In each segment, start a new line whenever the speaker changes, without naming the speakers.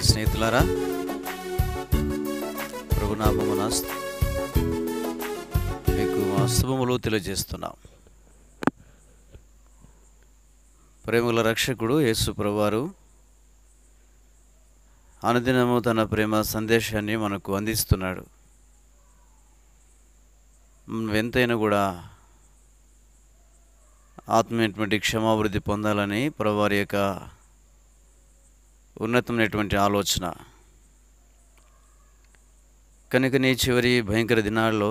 ప్రియ స్నేహితులారా ప్రభునామమున మీకు వాస్తవములు తెలియజేస్తున్నాం ప్రేమల రక్షకుడు యేసు ప్రభువారు అనుదినము తన ప్రేమ సందేశాన్ని మనకు అందిస్తున్నాడు ఎంతైనా కూడా ఆత్మీయటువంటి క్షమాభివృద్ధి పొందాలని ప్రభువారి యొక్క ఉన్నతమైనటువంటి ఆలోచన నీ చివరి భయంకర దినాల్లో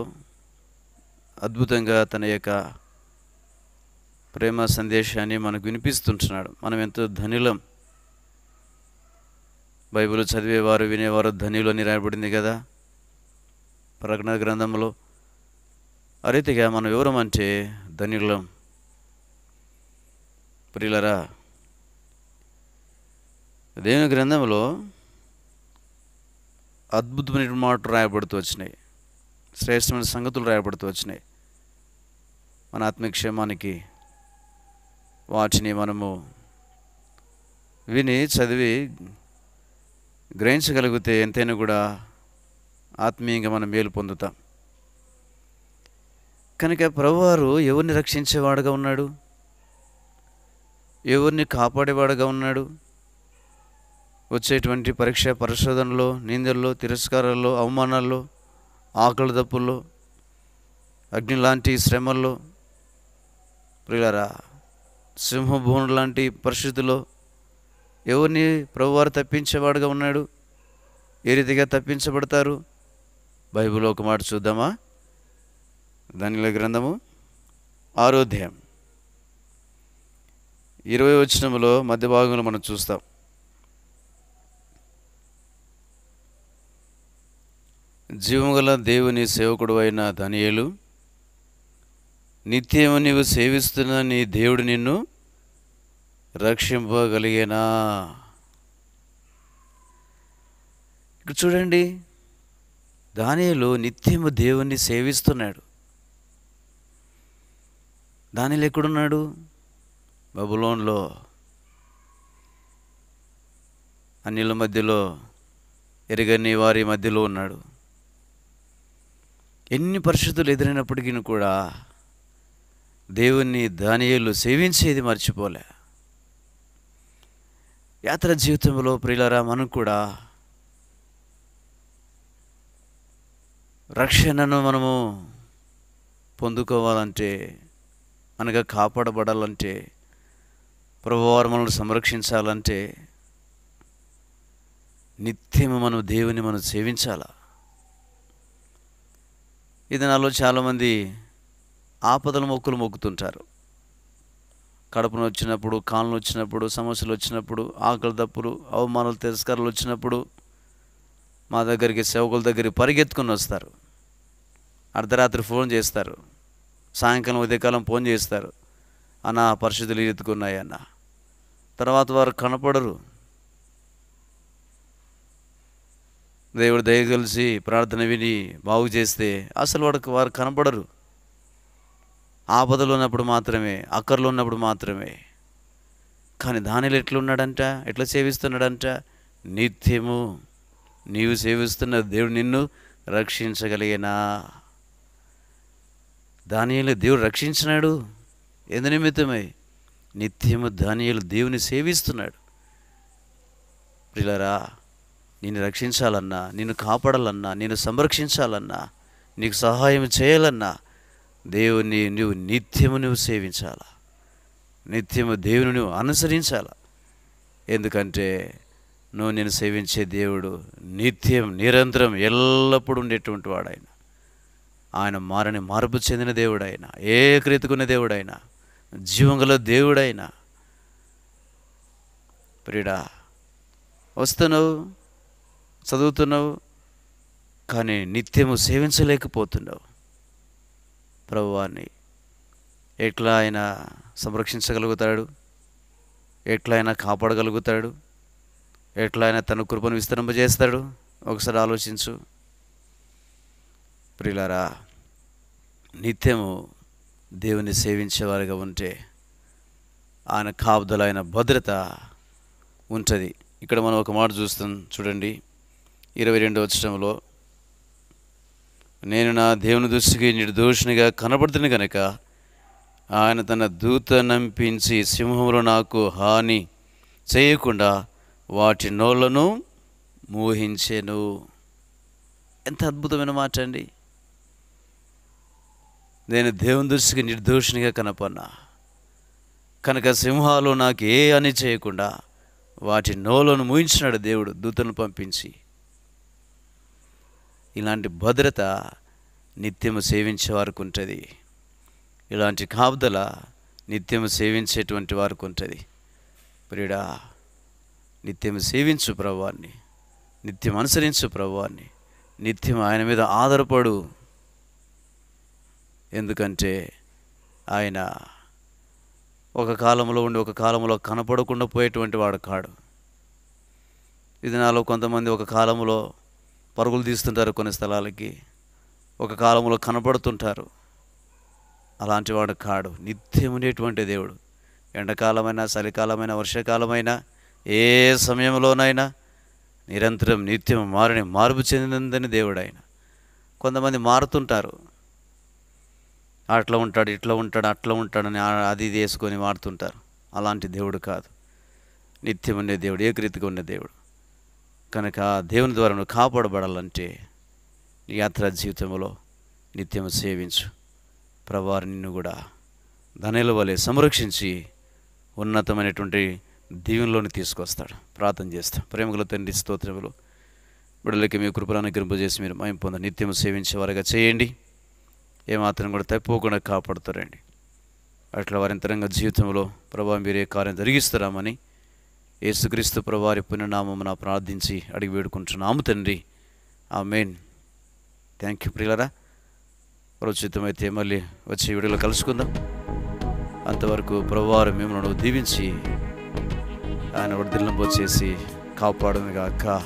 అద్భుతంగా తన యొక్క ప్రేమ సందేశాన్ని మనకు వినిపిస్తుంటున్నాడు మనం ఎంతో ధనిలం బైబిల్ చదివేవారు వినేవారు ధనిలో అని రాయబడింది కదా ప్రకటన గ్రంథంలో అరీతిగా మనం వివరం అంటే ధనిలం ప్రియులరా దేవుని గ్రంథంలో అద్భుతమైన మాటలు రాయబడుతూ వచ్చినాయి శ్రేష్టమైన సంగతులు రాయబడుతూ వచ్చినాయి మన ఆత్మక్షేమానికి వాటిని మనము విని చదివి గ్రహించగలిగితే ఎంతైనా కూడా ఆత్మీయంగా మనం మేలు పొందుతాం కనుక ప్రభువారు ఎవరిని రక్షించేవాడుగా ఉన్నాడు ఎవరిని కాపాడేవాడుగా ఉన్నాడు వచ్చేటువంటి పరీక్ష పరిశోధనలు నిందల్లో తిరస్కారాల్లో అవమానాల్లో ఆకలి దప్పుల్లో అగ్ని లాంటి శ్రమల్లో ప్రియులరా సింహభూముడు లాంటి పరిస్థితుల్లో ఎవరిని ప్రభువారు తప్పించేవాడుగా ఉన్నాడు ఏ రీతిగా తప్పించబడతారు బైబిల్ ఒక మాట చూద్దామా దానిలో గ్రంథము ఆరోధ్యం ఇరవై వచ్చినములో మధ్య భాగంలో మనం చూస్తాం జీవగల దేవుని సేవకుడు అయిన ధనియులు నిత్యము నీవు సేవిస్తున్న నీ దేవుడు నిన్ను రక్షింపగలిగేనా ఇక్కడ చూడండి దానిలో నిత్యము దేవుణ్ణి సేవిస్తున్నాడు దానిలో ఎక్కడున్నాడు బబులోన్లో అన్నిల మధ్యలో ఎరగని వారి మధ్యలో ఉన్నాడు ఎన్ని పరిస్థితులు ఎదురైనప్పటికీ కూడా దేవుణ్ణి దానియులు సేవించేది మర్చిపోలే యాత్ర జీవితంలో ప్రియులరా మనం కూడా రక్షణను మనము పొందుకోవాలంటే అనగా కాపాడబడాలంటే ప్రభువారు మనల్ని సంరక్షించాలంటే నిత్యము మనం దేవుని మనం సేవించాలా ఈ దినాల్లో చాలామంది ఆపదల మొక్కులు మొక్కుతుంటారు కడుపును వచ్చినప్పుడు కాళ్ళు వచ్చినప్పుడు సమస్యలు వచ్చినప్పుడు ఆకలి తప్పులు అవమానాలు తిరస్కారాలు వచ్చినప్పుడు మా దగ్గరికి సేవకుల దగ్గరికి పరిగెత్తుకుని వస్తారు అర్ధరాత్రి ఫోన్ చేస్తారు సాయంకాలం ఉదయకాలం ఫోన్ చేస్తారు అన్న పరిస్థితులు ఎత్తుకున్నాయన్న తర్వాత వారు కనపడరు దేవుడు దయగలిసి ప్రార్థన విని బాగు చేస్తే అసలు వాడికి వారు కనపడరు ఆపదలో ఉన్నప్పుడు మాత్రమే అక్కర్లు ఉన్నప్పుడు మాత్రమే కానీ దానిలో ఎట్లున్నాడంట ఎట్లా సేవిస్తున్నాడంట నిత్యము నీవు సేవిస్తున్న దేవుడు నిన్ను రక్షించగలిగినా దానియలు దేవుడు రక్షించినాడు ఎందు నిమిత్తమై నిత్యము దానియలు దేవుని సేవిస్తున్నాడు పిల్లరా నిన్ను రక్షించాలన్నా నిన్ను కాపాడాలన్నా నిన్ను సంరక్షించాలన్నా నీకు సహాయం చేయాలన్నా దేవుని నువ్వు నిత్యము నువ్వు సేవించాలా నిత్యము దేవుని నువ్వు అనుసరించాలా ఎందుకంటే నువ్వు నేను సేవించే దేవుడు నిత్యం నిరంతరం ఎల్లప్పుడూ ఉండేటువంటి వాడాయన ఆయన మారని మార్పు చెందిన దేవుడైన ఏకరీతికున్న దేవుడైనా జీవంగల దేవుడైనా ప్రిడా వస్తున్నావు చదువుతున్నావు కానీ నిత్యము సేవించలేకపోతున్నావు ప్రభువాన్ని ఎట్లా ఆయన సంరక్షించగలుగుతాడు ఎట్లా ఆయన కాపాడగలుగుతాడు ఎట్లా ఆయన తన కృపను విస్తరింపజేస్తాడు ఒకసారి ఆలోచించు ప్రిలారా నిత్యము దేవుని సేవించేవారిగా ఉంటే ఆయన కాపుదలైన భద్రత ఉంటుంది ఇక్కడ మనం ఒక మాట చూస్తాం చూడండి ఇరవై రెండవ వచ్చడంలో నేను నా దేవుని దృష్టికి నిర్దోషినిగా కనబడుతుంది కనుక ఆయన తన దూత నంపించి సింహములు నాకు హాని చేయకుండా వాటి నోళ్లను మోహించాను ఎంత అద్భుతమైన మాట అండి నేను దేవుని దృష్టికి నిర్దోషినిగా కనపన్నా కనుక సింహాలు నాకు ఏ అని చేయకుండా వాటి నోలను మూయించినాడు దేవుడు దూతను పంపించి ఇలాంటి భద్రత నిత్యము సేవించే వారికి ఉంటుంది ఇలాంటి కాపుదల నిత్యము సేవించేటువంటి వారికి ఉంటుంది ప్రియుడా నిత్యం సేవించు ప్రభువాన్ని నిత్యం అనుసరించు ప్రభువాన్ని నిత్యం ఆయన మీద ఆధారపడు ఎందుకంటే ఆయన ఒక కాలంలో ఉండి ఒక కాలంలో కనపడకుండా పోయేటువంటి వాడు కాడు ఇది నాలో కొంతమంది ఒక కాలంలో పరుగులు తీస్తుంటారు కొన్ని స్థలాలకి ఒక కాలంలో కనపడుతుంటారు అలాంటి వాడు కాడు నిత్యం ఉండేటువంటి దేవుడు ఎండాకాలమైనా చలికాలమైన వర్షాకాలమైనా ఏ సమయంలోనైనా నిరంతరం నిత్యం మారని మార్పు చెందిందని దేవుడు ఆయన కొంతమంది మారుతుంటారు అట్లా ఉంటాడు ఇట్లా ఉంటాడు అట్లా ఉంటాడని అది ఇది వేసుకొని మారుతుంటారు అలాంటి దేవుడు కాదు నిత్యం ఉండే దేవుడు ఏకరీతిగా ఉండే దేవుడు కనుక దేవుని ద్వారా నువ్వు కాపాడబడాలంటే నీ యాత్ర జీవితంలో నిత్యం సేవించు ప్రభావారు నిన్ను కూడా ధనుల వలె సంరక్షించి ఉన్నతమైనటువంటి దీవెనలోని తీసుకొస్తాడు ప్రార్థన చేస్తాం ప్రేమగల తండ్రి స్తోత్రములు బిడ్డలకి మీ గింపు చేసి మీరు మయం పొంద నిత్యం సేవించేవారుగా చేయండి ఏమాత్రం కూడా తప్పకుండా కాపాడుతారండి అట్లా వారింతరంగా జీవితంలో ప్రభావం మీరే కార్యం జరిగిస్తారామని యేసుక్రీస్తు ప్రభువారి పునఃనామమున ప్రార్థించి అడిగి వేడుకుంటున్నాము తండ్రి ఆ మెయిన్ థ్యాంక్ యూ ప్రియులరా ప్రోచితమైతే మళ్ళీ వచ్చే వీడియోలో కలుసుకుందాం అంతవరకు ప్రభువారు మిమ్మల్ని దీవించి ఆయన వర్ధిల్లంబో చేసి అక్క